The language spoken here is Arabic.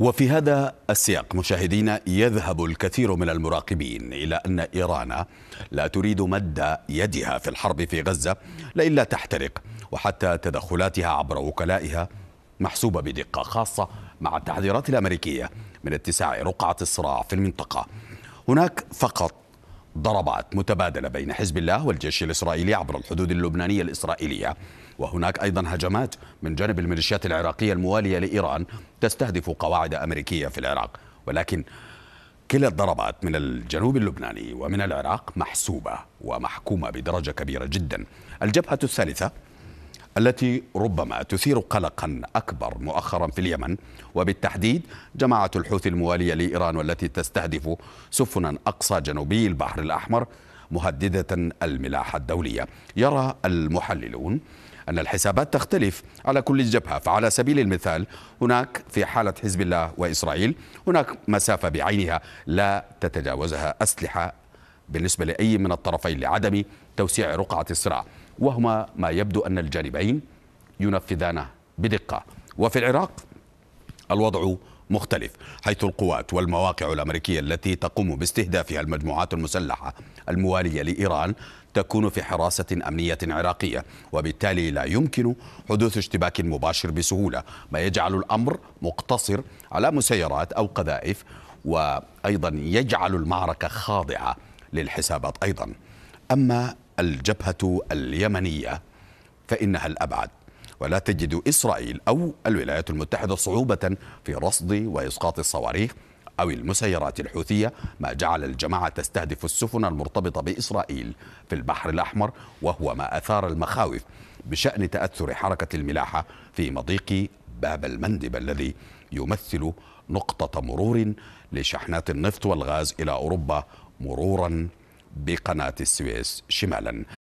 وفي هذا السياق مشاهدينا يذهب الكثير من المراقبين إلى أن إيران لا تريد مد يدها في الحرب في غزة لإلا تحترق وحتى تدخلاتها عبر وكلائها محسوبة بدقة خاصة مع التحذيرات الأمريكية من اتساع رقعة الصراع في المنطقة هناك فقط ضربات متبادلة بين حزب الله والجيش الإسرائيلي عبر الحدود اللبنانية الإسرائيلية وهناك أيضا هجمات من جانب الميليشيات العراقية الموالية لإيران تستهدف قواعد أمريكية في العراق ولكن كلا الضربات من الجنوب اللبناني ومن العراق محسوبة ومحكومة بدرجة كبيرة جدا الجبهة الثالثة التي ربما تثير قلقا أكبر مؤخرا في اليمن وبالتحديد جماعة الحوثي الموالية لإيران والتي تستهدف سفنا أقصى جنوبي البحر الأحمر مهددة الملاحة الدولية يرى المحللون أن الحسابات تختلف على كل جبهة فعلى سبيل المثال هناك في حالة حزب الله وإسرائيل هناك مسافة بعينها لا تتجاوزها أسلحة بالنسبة لأي من الطرفين لعدم توسيع رقعة الصراع وهما ما يبدو أن الجانبين ينفذانه بدقة وفي العراق الوضع مختلف حيث القوات والمواقع الأمريكية التي تقوم باستهدافها المجموعات المسلحة الموالية لإيران تكون في حراسة أمنية عراقية وبالتالي لا يمكن حدوث اشتباك مباشر بسهولة ما يجعل الأمر مقتصر على مسيرات أو قذائف وأيضا يجعل المعركة خاضعة للحسابات أيضا أما الجبهة اليمنية فإنها الأبعد ولا تجد إسرائيل أو الولايات المتحدة صعوبة في رصد وإسقاط الصواريخ أو المسيرات الحوثية ما جعل الجماعة تستهدف السفن المرتبطة بإسرائيل في البحر الأحمر وهو ما أثار المخاوف بشأن تأثر حركة الملاحة في مضيق باب المندب الذي يمثل نقطة مرور لشحنات النفط والغاز إلى أوروبا مرورا بقناة السويس شمالا